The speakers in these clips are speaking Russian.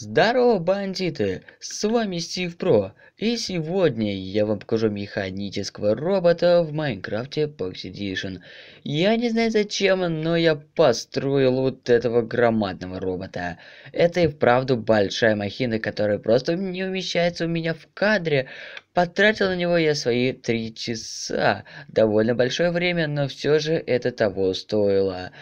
Здорово, бандиты! С вами Стив Про, и сегодня я вам покажу механического робота в Майнкрафте Pocket Edition. Я не знаю зачем, но я построил вот этого громадного робота. Это и вправду большая махина, которая просто не умещается у меня в кадре. Потратил на него я свои три часа. Довольно большое время, но все же это того стоило.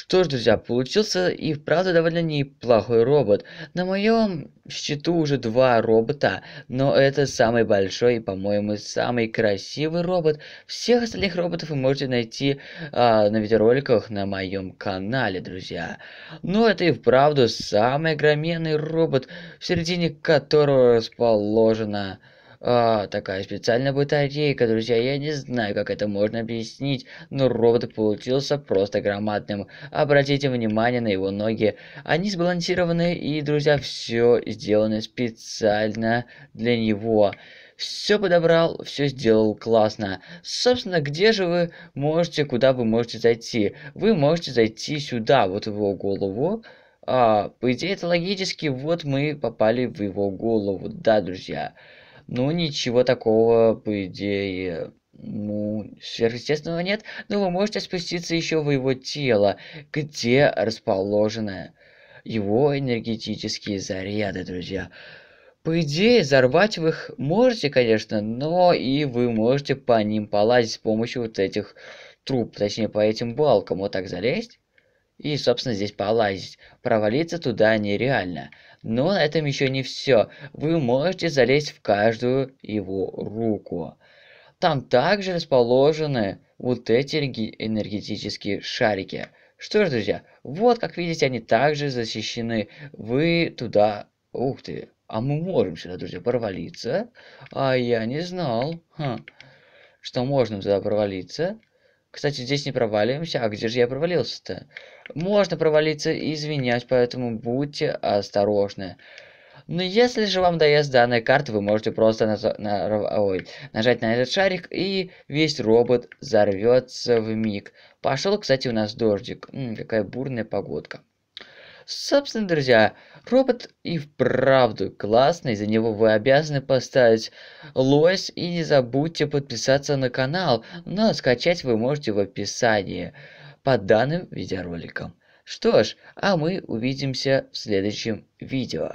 Что ж, друзья, получился и вправду довольно неплохой робот. На моем счету уже два робота, но это самый большой и, по-моему, самый красивый робот. Всех остальных роботов вы можете найти а, на видеороликах на моем канале, друзья. Но ну, это и вправду самый огроменный робот, в середине которого расположена а, такая специальная батарейка, друзья. Я не знаю, как это можно объяснить, но робот получился просто громадным. Обратите внимание на его ноги. Они сбалансированы и, друзья, все сделано специально для него все подобрал, все сделал классно. Собственно, где же вы можете, куда вы можете зайти? Вы можете зайти сюда, вот в его голову. А, по идее, это логически, вот мы попали в его голову, да, друзья. Ну, ничего такого, по идее, ну, сверхъестественного нет, но вы можете спуститься еще в его тело, где расположены его энергетические заряды, друзья. По идее, взорвать вы их можете, конечно, но и вы можете по ним полазить с помощью вот этих труб, точнее, по этим балкам, вот так залезть и, собственно, здесь полазить. Провалиться туда нереально. Но на этом еще не все. Вы можете залезть в каждую его руку. Там также расположены вот эти энергетические шарики. Что ж, друзья, вот как видите, они также защищены. Вы туда... Ух ты, а мы можем сюда, друзья, провалиться? А я не знал, хм, что можно туда провалиться. Кстати, здесь не проваливаемся. А где же я провалился-то? Можно провалиться извинять, поэтому будьте осторожны. Но если же вам доест данная карта, вы можете просто на, на, ой, нажать на этот шарик, и весь робот взорвется в миг. Пошел, кстати, у нас дождик. М, какая бурная погодка. Собственно, друзья, робот и вправду классный, за него вы обязаны поставить лось и не забудьте подписаться на канал, но скачать вы можете в описании под данным видеороликом. Что ж, а мы увидимся в следующем видео.